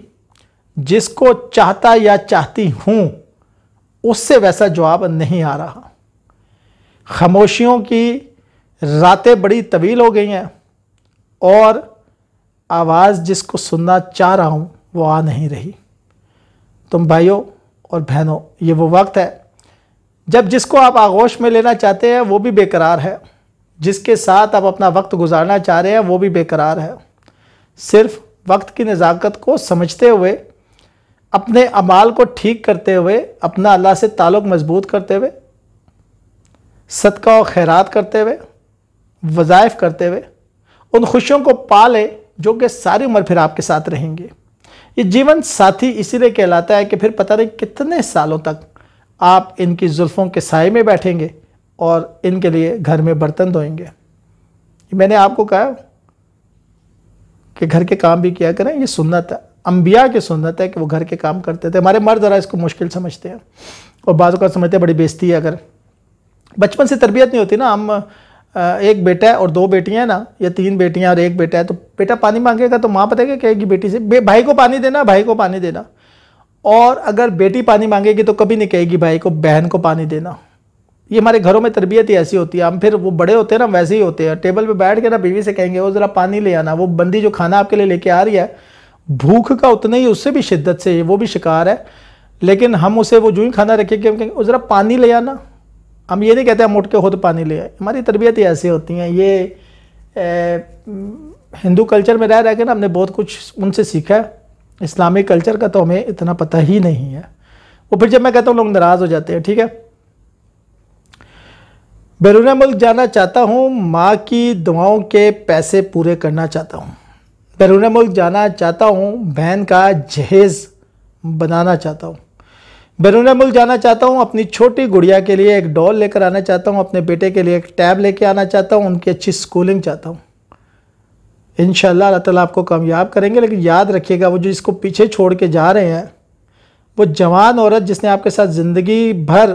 जिसको चाहता या चाहती हूँ उससे वैसा जवाब नहीं आ रहा खामोशियों की रातें बड़ी तवील हो गई हैं और आवाज़ जिसको सुनना चाह रहा हूँ वो आ नहीं रही तुम भाइयों और बहनों ये वो वक्त है जब जिसको आप आगोश में लेना चाहते हैं वो भी बेकरार है जिसके साथ आप अपना वक्त गुजारना चाह रहे हैं वो भी बेकरार है सिर्फ वक्त की नज़ाकत को समझते हुए अपने अमाल को ठीक करते हुए अपना अल्लाह से ताल्लुक़ मजबूत करते हुए सदका और खैरात करते हुए वज़ाइफ करते हुए उन खुशियों को पाले जो कि सारी उम्र फिर आपके साथ रहेंगे ये जीवन साथी इसीलिए कहलाता है कि फिर पता नहीं कितने सालों तक आप इनकी जुल्फ़ों के साय में बैठेंगे और इनके लिए घर में बर्तन धोएंगे मैंने आपको कहा कि घर के काम भी किया करें ये सुन्नत है अम्बिया की सुन्नत है कि वो घर के काम करते थे हमारे मर्द ज़रा इसको मुश्किल समझते हैं और बाजू का समझते हैं बड़ी बेजती है अगर बचपन से तरबियत नहीं होती ना हम एक बेटा है और दो बेटियाँ हैं ना या तीन बेटियाँ और एक बेटा है तो बेटा पानी मांगेगा तो माँ पता है क्या कहेगी बेटी से बे, भाई को पानी देना भाई को पानी देना और अगर बेटी पानी मांगेगी तो कभी नहीं कहेगी भाई को बहन को पानी देना ये हमारे घरों में तरबियत ही ऐसी होती है हम फिर वो बड़े होते हैं ना वैसे ही होते हैं टेबल पर बैठ के ना बीवी से कहेंगे वो ज़रा पानी ले आना वो बंदी जो खाना आपके लिए लेके आ रही है भूख का उतना ही उससे भी शिद्दत से वो भी शिकार है लेकिन हम उसे वो जो ही खाना रखेंगे ज़रा पानी ले आना हम ये नहीं कहते हम उठ के खुद पानी ले आए हमारी तरबियत ही ऐसी होती हैं ये हिंदू कल्चर में रह रह के ना हमने बहुत कुछ उनसे सीखा है इस्लामिक कल्चर का तो हमें इतना पता ही नहीं है वो फिर जब मैं कहता हूँ लोग नाराज़ हो जाते हैं ठीक है बैरून मुल्क जाना चाहता हूँ माँ की दुआओं के पैसे पूरे करना चाहता हूँ बैरून मुल्क जाना चाहता हूँ बहन का जहेज़ बनाना चाहता हूँ बैरून मुल्क जाना चाहता हूँ अपनी छोटी गुड़िया के लिए एक डॉल लेकर आना चाहता हूँ अपने बेटे के लिए एक टैब लेके आना चाहता हूँ उनकी अच्छी स्कूलिंग चाहता हूँ इन अल्लाह तला आपको कामयाब करेंगे लेकिन याद रखिएगा वो जो इसको पीछे छोड़ के जा रहे हैं वो जवान औरत जिसने आपके साथ ज़िंदगी भर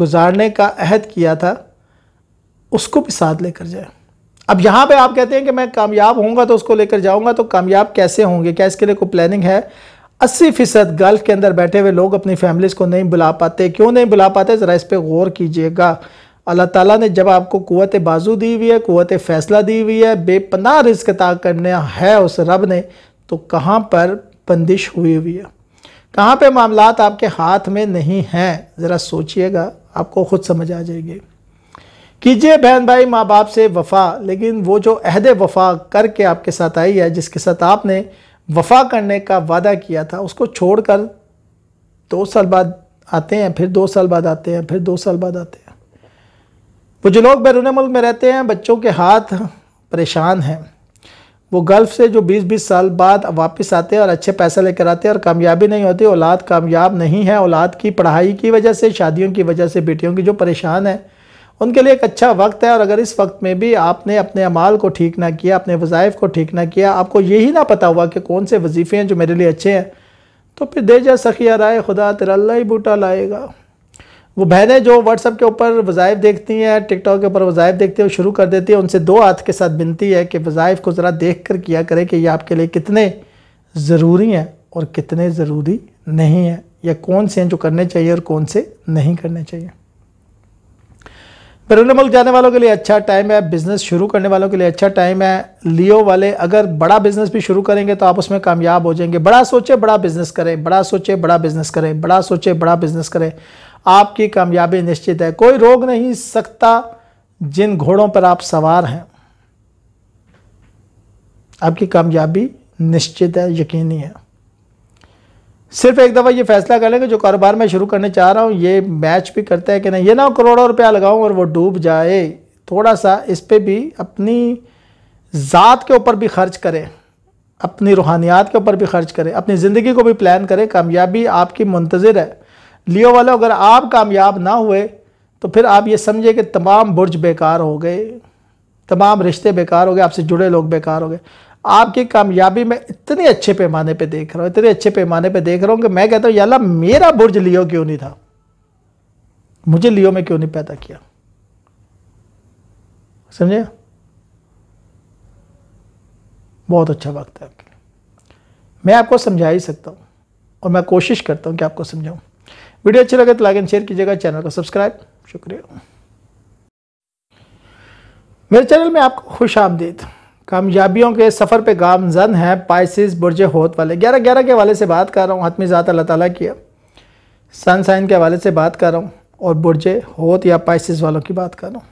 गुजारने का अहद किया था उसको भी साथ लेकर जाए अब यहाँ पे आप कहते हैं कि मैं कामयाब होऊंगा तो उसको लेकर जाऊँगा तो कामयाब कैसे होंगे क्या इसके लिए कोई प्लानिंग है अस्सी फीसद गल्फ के अंदर बैठे हुए लोग अपनी फैमिलीज़ को नहीं बुला पाते क्यों नहीं बुला पाते ज़रा इस पर गौर कीजिएगा अल्लाह ताला ने जब आपको कुत बाजू दी हुई है कुत फ़ैसला दी हुई है बेपनाह रिस्क अता करना है उस रब ने तो कहाँ पर बंदिश हुई हुई है कहाँ पर मामला आपके हाथ में नहीं हैं ज़रा सोचिएगा आपको ख़ुद समझ आ जाएगी कीजिए बहन भाई माँ बाप से वफ़ा लेकिन वो जो अहद वफ़ा करके आपके साथ आई है जिसके साथ आपने वफा करने का वादा किया था उसको छोड़कर दो साल बाद आते हैं फिर दो साल बाद आते हैं फिर दो साल बाद आते हैं वो जो लोग बैरून मुल्क में रहते हैं बच्चों के हाथ परेशान हैं वो गल्फ़ से जो 20-20 साल बाद वापस आते हैं और अच्छे पैसे लेकर आते हैं और कामयाबी नहीं होती औलाद कामयाब नहीं है औलाद की पढ़ाई की वजह से शादियों की वजह से बेटियों की जो परेशान है उनके लिए एक अच्छा वक्त है और अगर इस वक्त में भी आपने अपने अमाल को ठीक ना किया अपने वज़ाइफ को ठीक ना किया आपको यही ना पता हुआ कि कौन से वजीफ़े हैं जो मेरे लिए अच्छे हैं तो फिर दे जा सखिया राय खुदा तेरा अल्लाह ही बूटा लाएगा वो बहनें जो व्हाट्सअप के ऊपर वज़ाइफ देखती हैं टिकटॉक के ऊपर वज़ाइफ देखती हैं वो शुरू कर देती हैं उनसे दो हाथ के साथ बिनती है कि वज़ाइफ को ज़रा देख कर किया करें कि ये आपके लिए कितने ज़रूरी हैं और कितने ज़रूरी नहीं हैं या कौन से हैं जो करने चाहिए और कौन से नहीं करने चाहिए बैरून मुल्क जाने वालों के लिए अच्छा टाइम है बिज़नेस शुरू करने वालों के लिए अच्छा टाइम है लियो वाले अगर बड़ा बिज़नेस भी शुरू करेंगे तो आप उसमें कामयाब हो जाएंगे बड़ा सोचे बड़ा बिज़नेस करें बड़ा सोचे बड़ा बिज़नेस करें बड़ा सोचे बड़ा बिज़नेस करें आपकी कामयाबी निश्चित है कोई रोक नहीं सकता जिन घोड़ों पर आप सवार हैं आपकी कामयाबी निश्चित है यकीनी है सिर्फ एक दफ़ा ये फैसला कर लेंगे जो कारोबार मैं शुरू करने चाह रहा हूँ ये मैच भी करता है कि नहीं ये ना करोड़ों रुपया लगाऊँ और वो डूब जाए थोड़ा सा इस पर भी अपनी ज़ात के ऊपर भी खर्च करें अपनी रूहानियात के ऊपर भी खर्च करें अपनी ज़िंदगी को भी प्लान करें कामयाबी आपकी मुंतज़र है लियो वाले अगर आप कामयाब ना हुए तो फिर आप ये समझे कि तमाम बुर्ज बेकार हो गए तमाम रिश्ते बेकार हो गए आपसे जुड़े लोग बेकार हो गए आपकी कामयाबी में इतने अच्छे पैमाने पे देख रहा हूँ इतने अच्छे पैमाने पे देख रहा हूँ कि मैं कहता हूँ याला मेरा बुर्ज लियो क्यों नहीं था मुझे लियो में क्यों नहीं पैदा किया समझे बहुत अच्छा वक्त है आपके मैं आपको समझा ही सकता हूँ और मैं कोशिश करता हूँ कि आपको समझाऊँ वीडियो अच्छी लगे तो लाइक एंड शेयर कीजिएगा चैनल को सब्सक्राइब शुक्रिया मेरे चैनल में आपको खुश आमदीद कामयाबियों के सफ़र पे गामजन है पाइसिस बुरज होत वाले ग्यारह ग्यारह के हवाले से बात कर रहा हूँ हतमी ज़ात अल्लाह ताला की सन साइन के हवाले से बात कर रहा हूँ और बुरज होत या पाइसिस वालों की बात कर रहा हूँ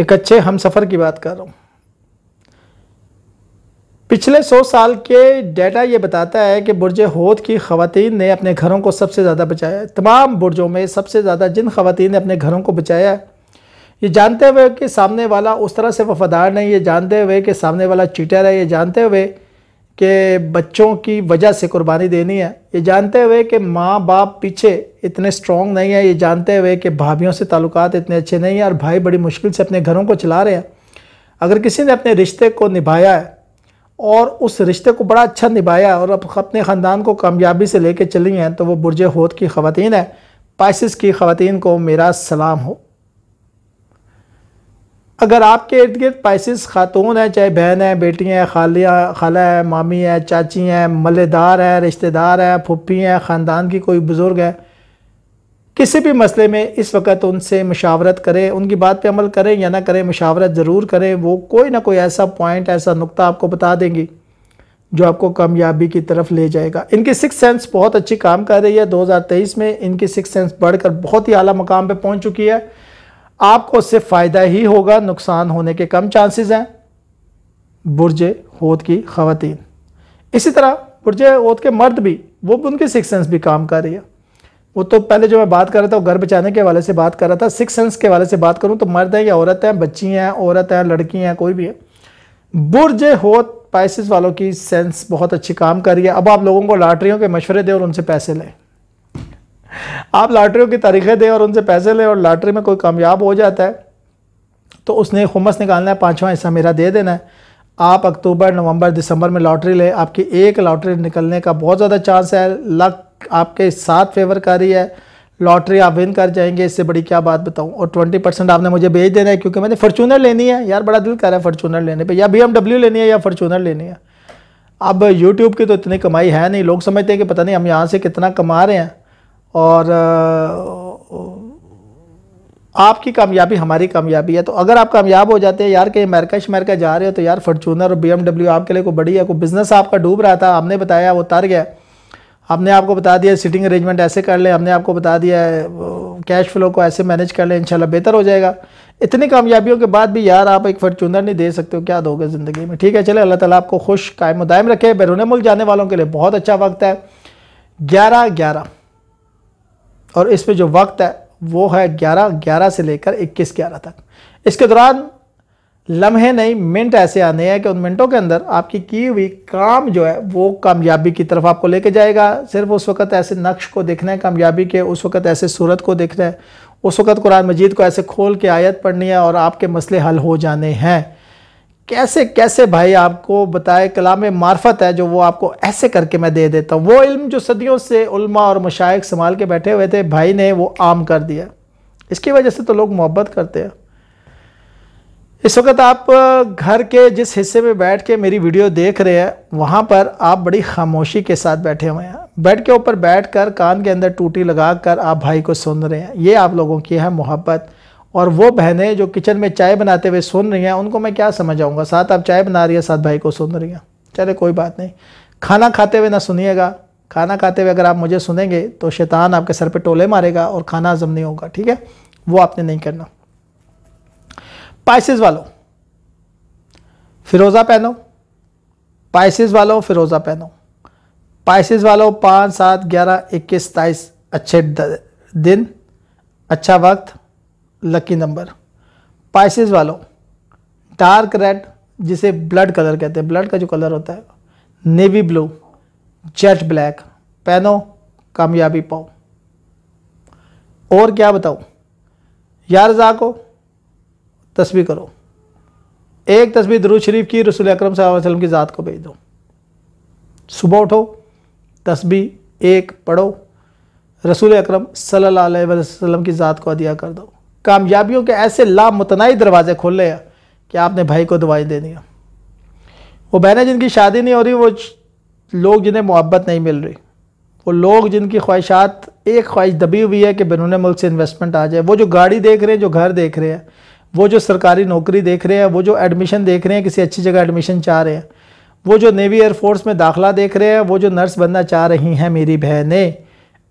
एक अच्छे हम सफ़र की बात कर रहा हूँ पिछले सौ साल के डेटा ये बताता है कि बुरज होत की खवतिन ने अपने घरों को सबसे ज़्यादा बचाया है तमाम बुरजों में सबसे ज़्यादा जिन खवतिन ने अपने घरों को बचाया है ये जानते हुए कि सामने वाला उस तरह से वफादार नहीं ये जानते हुए कि सामने वाला चीटर है ये जानते हुए कि बच्चों की वजह से कुर्बानी देनी है ये जानते हुए कि माँ बाप पीछे इतने स्ट्रॉन्ग नहीं है ये जानते हुए कि भाभीियों से ताल्लुकात इतने अच्छे नहीं हैं और भाई बड़ी मुश्किल से अपने घरों को चला रहे हैं अगर किसी ने अपने रिश्ते को निभाया है और उस रिश्ते को बड़ा अच्छा निभाया और अपने ख़ानदान को कामयाबी से लेके चली हैं तो वो बुरजे होद की ख़वान है पाइसिस की ख़वान को मेरा सलाम हो अगर आपके इर्द गिर्द पाइसिस खातून हैं चाहे बहन हैं बेटी हैं खालियाँ खाला है मामी हैं चाची हैं मल्लेदार हैं रिश्तेदार हैं फुप्पी हैं ख़ानदान की कोई बुज़ुर्ग है किसी भी मसले में इस वक्त उनसे मशावरत करें उनकी बात पे अमल करें या ना करें मशावरत ज़रूर करें वो कोई ना कोई ऐसा पॉइंट ऐसा नुकता आपको बता देंगी जो आपको कामयाबी की तरफ ले जाएगा इनकी सिक्स सेंस बहुत अच्छी काम कर रही है 2023 में इनकी सिक्स सेंस बढ़कर बहुत ही अला मकाम पर पहुँच चुकी है आपको उससे फ़ायदा ही होगा नुकसान होने के कम चांसेस हैं बुरजे होद की खातन इसी तरह बुरजे होद के मर्द भी वो उनकी सिक्स सेंस भी काम कर रही है वो तो पहले जो मैं बात कर रहा था वो घर बचाने के वाले से बात कर रहा था सिक्स सेंस के वाले से बात करूँ तो मर्द हैं या औरत हैं बच्ची हैं औरत हैं लड़की हैं कोई भी है बुरज होत पाइसिस वालों की सेंस बहुत अच्छी काम कर रही है अब आप लोगों को लाटरियों के मशवरे दें और उनसे पैसे लें आप लाटरियों की तारीखें दें और उनसे पैसे लें और लॉटरी में कोई कामयाब हो जाता है तो उसने खुमस निकालना है पाँचवा हिस्सा मेरा दे देना है आप अक्टूबर नवंबर दिसंबर में लॉटरी लें आपकी एक लॉटरी निकलने का बहुत ज़्यादा चांस है लक आपके साथ फेवर कर रही है लॉटरी आप विन कर जाएंगे इससे बड़ी क्या बात बताऊं और 20 परसेंट आपने मुझे भेज देना है क्योंकि मैंने फॉर्चूनर लेनी है यार बड़ा दिल कर रहा है फॉर्चूनर लेने पे या बी लेनी है या फॉर्चूनर लेनी है अब यूट्यूब की तो इतनी कमाई है नहीं लोग समझते हैं कि पता नहीं हम यहाँ से कितना कमा रहे हैं और आपकी कामयाबी हमारी कामयाबी है तो अगर आप कामयाब हो जाते हैं यार कहीं अमेरिका शमेरिका जा रहे हो तो यार फॉर्चूनर और बी आपके लिए कोई बड़ी है कोई बिज़नेस आपका डूब रहा था आपने बताया वो तर गया हमने आपको बता दिया सिटिंग अरेंजमेंट ऐसे कर लें हमने आपको बता दिया कैश फ्लो को ऐसे मैनेज कर लें इंशाल्लाह बेहतर हो जाएगा इतनी कामयाबियों के बाद भी यार आप एक फॉर्चूनर नहीं दे सकते हो क्या दोगे ज़िंदगी में ठीक है चले अल्लाह ताला आपको खुश कायम दायम रखे बैरून मुल्क जाने वालों के लिए बहुत अच्छा वक्त है ग्यारह ग्यारह और इसमें जो वक्त है वो है ग्यारह ग्यारह से लेकर इक्कीस ग्यारह तक इसके दौरान लम्हे नहीं मिनट ऐसे आने हैं कि उन मिनटों के अंदर आपकी की हुई काम जो है वो कामयाबी की तरफ आपको लेके जाएगा सिर्फ उस वक्त ऐसे नक्श को देखना है कामयाबी के उस वक्त ऐसे सूरत को देखना है उस वक्त कुरान मजीद को ऐसे खोल के आयत पढ़नी है और आपके मसले हल हो जाने हैं कैसे कैसे भाई आपको बताए कलाम मार्फत है जो वो आपको ऐसे करके मैं दे देता हूँ वो इल्म जो सदियों से उल्मा और मशाइक संभाल के बैठे हुए थे भाई ने वो आम कर दिया इसकी वजह से तो लोग मोहब्बत करते हैं इस वक्त आप घर के जिस हिस्से में बैठ के मेरी वीडियो देख रहे हैं वहाँ पर आप बड़ी खामोशी के साथ बैठे हुए हैं बेड के ऊपर बैठ कर कान के अंदर टूटी लगा कर आप भाई को सुन रहे हैं ये आप लोगों की है मोहब्बत और वो बहनें जो किचन में चाय बनाते हुए सुन रही हैं उनको मैं क्या समझ आऊँगा साथ आप चाय बना रही है साथ भाई को सुन रही हैं चले कोई बात नहीं खाना खाते हुए ना सुनिएगा खाना खाते हुए अगर आप मुझे सुनेंगे तो शैतान आपके सर पे टोले मारेगा और खाना हजम नहीं होगा ठीक है वो आपने नहीं करना पाइसिस वालों फिरोज़ा पहनो पाइसिस वालों फिरोज़ा पहनो पाइसिस वालों पाँच सात ग्यारह इक्कीस सताईस अच्छे दिन अच्छा वक्त लकी नंबर पाइसिस वालों डार्क रेड जिसे ब्लड कलर कहते हैं ब्लड का जो कलर होता है नेवी ब्लू जेट ब्लैक पहनो कामयाबी पाओ और क्या बताओ यार रजा को तस्वीर करो एक तस्वीर दरूज शरीफ की रसूल अक्रम वसल्लम की ज़ात को भेज दो सुबह उठो तस्वीर एक पढ़ो रसूल अक्रम सल्लल्लाहु अलैहि वसल्लम की ज़ात को अदिया कर दो कामयाबियों के ऐसे लामतनाई दरवाजे खोल रहे हैं कि आपने भाई को दवाई दे दिया वो बहनें जिनकी शादी नहीं हो रही वो लोग जिन्हें मोहब्बत नहीं मिल रही वो लोग जिनकी ख्वाहिशात एक ख्वाहिश दबी हुई है कि बैरून मुल्क से इन्वेस्टमेंट आ जाए वो जो गाड़ी देख रहे हैं जो घर देख रहे हैं वो जो सरकारी नौकरी देख रहे हैं वो जो एडमिशन देख रहे हैं किसी अच्छी जगह एडमिशन चाह रहे हैं वो जो नेवी एयरफोर्स में दाखिला देख रहे हैं वो जो नर्स बनना चाह रही हैं मेरी बहनें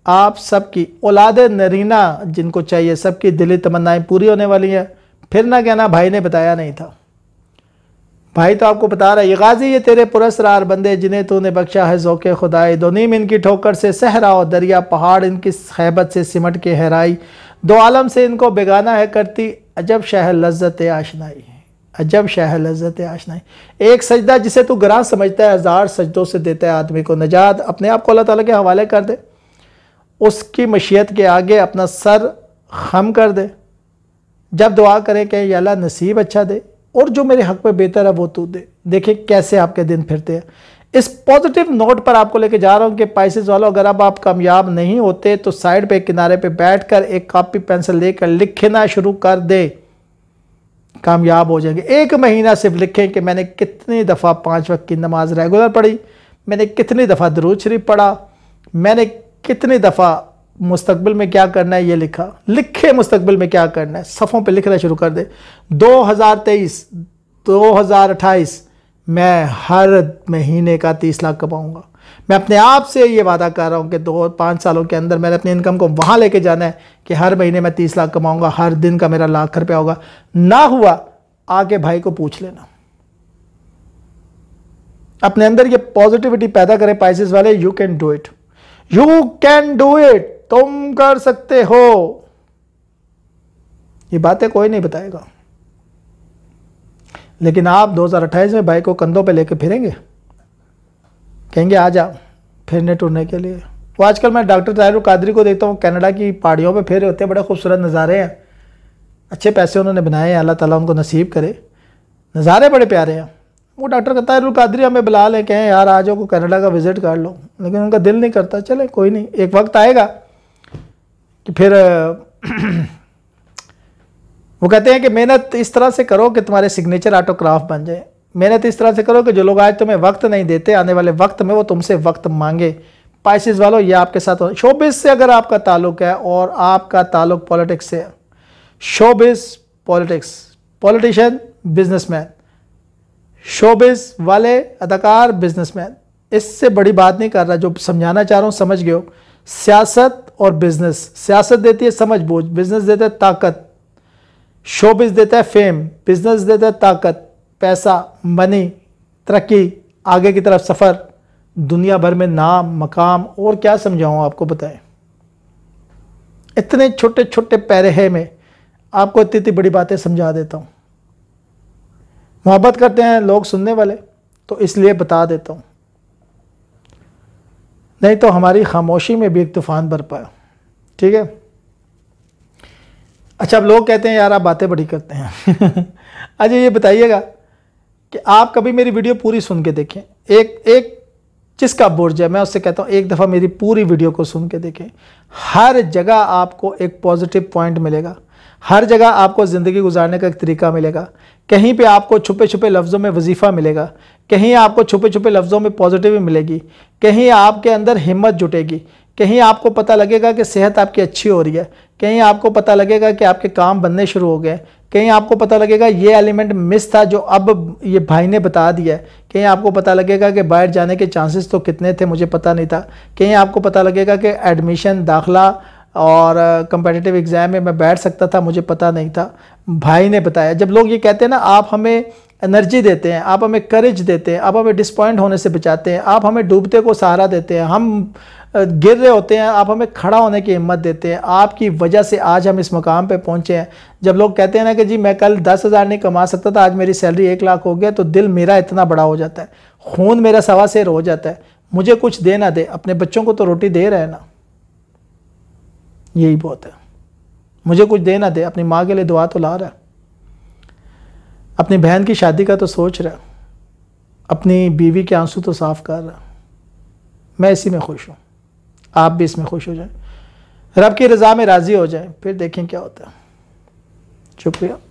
आप सबकी औलाद नरीना जिनको चाहिए सबकी दिली तमन्नाएं पूरी होने वाली हैं फिर ना कहना भाई ने बताया नहीं था भाई तो आपको बता रहा है ये गाजी ये तेरे पुरस्रार बंदे जिन्हें तूने बख्शा है जोके खुदाई दो नीम इनकी ठोकर से सहरा और दरिया पहाड़ इनकी हैबत से सिमट के हैराई दो आलम से इनको बेगाना है करती अजब शह लज्जत आशनाई अजब शह लज्जत आशनाई एक सजदा जिसे तू ग्रां समझता है हज़ार सजदों से देता है आदमी को नजात अपने आप को अल्लाह ताली के हवाले कर दे उसकी मशीयत के आगे अपना सर खम कर दे जब दुआ करें कि अल्लाह नसीब अच्छा दे और जो मेरे हक में बेहतर है वो तू दे देखें कैसे आपके दिन फिरते हैं इस पॉजिटिव नोट पर आपको लेके जा रहा हूँ कि पाइसिस वालों अगर अब आप कामयाब नहीं होते तो साइड पे किनारे पे बैठकर एक कॉपी पेंसिल लेकर लिखना शुरू कर दे कामयाब हो जाएंगे एक महीना सिर्फ लिखें कि मैंने कितनी दफ़ा पाँच वक्त की नमाज रेगुलर पढ़ी मैंने कितनी दफ़ा दरूद शरीफ पढ़ा मैंने कितनी दफ़ा मुस्तबिल में क्या करना है ये लिखा लिखे मुस्तबिल में क्या करना है सफ़ों पे लिखना शुरू कर दे 2023 2028 मैं हर महीने का तीस लाख कमाऊंगा मैं अपने आप से ये वादा कर रहा हूँ कि दो पाँच सालों के अंदर मैंने अपनी इनकम को वहाँ लेके जाना है कि हर महीने मैं तीस लाख कमाऊँगा हर दिन का मेरा लाख रुपया होगा ना हुआ आके भाई को पूछ लेना अपने अंदर ये पॉजिटिविटी पैदा करें पाइसिस वाले you can do it you can do it तुम कर सकते हो ये बातें कोई नहीं बताएगा लेकिन आप 2028 में बाइक को कंधों पे लेके फिरेंगे कहेंगे आ जा फिरने टूरने के लिए वो आजकल मैं डॉक्टर ताहिर कादरी को देखता हूँ कनाडा की पहाड़ियों पे फिर होते हैं बड़े खूबसूरत नज़ारे हैं अच्छे पैसे उन्होंने बनाए हैं अल्लाह ताला उनको नसीब करे नज़ारे बड़े प्यारे हैं वो डॉक्टर कहता है कादरी हमें बुला लें कहें यार आ जाओ को कनाडा का विज़िट कर लो लेकिन उनका दिल नहीं करता चले कोई नहीं एक वक्त आएगा कि फिर वो कहते हैं कि मेहनत इस तरह से करो कि तुम्हारे सिग्नेचर ऑटोग्राफ बन जाए मेहनत इस तरह से करो कि जो लोग आज तुम्हें वक्त नहीं देते आने वाले वक्त में वो तुमसे वक्त मांगे पाइसिस वालों ये आपके साथ हो शोबिस से अगर आपका ताल्लुक है और आपका ताल्लुक पॉलिटिक्स से है showbiz politics politician businessman showbiz वाले अदाकार बिजनेसमैन इससे बड़ी बात नहीं कर रहा जो समझाना चाह रहा हूँ समझ गए हो सियासत और बिजनेस सियासत देती है समझ बूझ बिजनेस देता है ताकत शोबिस देता है फेम बिजनेस देता है ताकत पैसा मनी तरक्की आगे की तरफ सफ़र दुनिया भर में नाम मकाम और क्या समझाऊँ आपको बताएं इतने छोटे छोटे पैरहे में आपको इतनी इतनी बड़ी बातें समझा देता हूँ मोहब्बत करते हैं लोग सुनने वाले तो इसलिए बता देता हूँ नहीं तो हमारी खामोशी में भी एक तूफ़ान पाया ठीक है अच्छा अब लोग कहते हैं यार आप बातें बड़ी करते हैं अच्छा ये बताइएगा कि आप कभी मेरी वीडियो पूरी सुन के देखें एक एक जिसका बुर्ज है मैं उससे कहता हूँ एक दफ़ा मेरी पूरी वीडियो को सुन के देखें हर जगह आपको एक पॉजिटिव पॉइंट मिलेगा हर जगह आपको ज़िंदगी गुजारने का एक तरीका मिलेगा कहीं पे आपको छुपे छुपे लफ्ज़ों में वजीफ़ा मिलेगा कहीं आपको छुपे छुपे लफ्ज़ों में पॉजिटिव मिलेगी कहीं आपके अंदर हिम्मत जुटेगी कहीं आपको पता लगेगा कि सेहत आपकी अच्छी हो रही है कहीं आपको पता लगेगा कि आपके काम बनने शुरू हो गए कहीं आपको पता लगेगा ये एलिमेंट मिस था जो अब ये भाई ने बता दिया है कहीं आपको पता लगेगा कि बाहर जाने के चांसेस तो कितने थे मुझे पता नहीं था कहीं आपको पता लगेगा कि एडमिशन दाखला और कंपेटिटिव एग्ज़ाम में मैं बैठ सकता था मुझे पता नहीं था भाई ने बताया जब लोग ये कहते हैं ना आप हमें एनर्जी देते हैं आप हमें करेज देते हैं आप हमें डिसपॉइंट होने से बचाते हैं आप हमें डूबते को सहारा देते हैं हम गिर रहे होते हैं आप हमें खड़ा होने की हिम्मत देते हैं आपकी वजह से आज हम इस मुकाम पे पहुंचे हैं जब लोग कहते हैं ना कि जी मैं कल दस हज़ार नहीं कमा सकता था आज मेरी सैलरी एक लाख हो गया तो दिल मेरा इतना बड़ा हो जाता है खून मेरा सवा शेर हो जाता है मुझे कुछ दे ना दे अपने बच्चों को तो रोटी दे रहे ना यही बहुत है मुझे कुछ दे ना दे अपनी माँ के लिए दुआ तो ला रहा है अपनी बहन की शादी का तो सोच रहा है अपनी बीवी के आंसू तो साफ़ कर रहा मैं इसी में खुश हूँ आप भी इसमें खुश हो जाएं रब की रज़ा में राज़ी हो जाएं फिर देखें क्या होता है शुक्रिया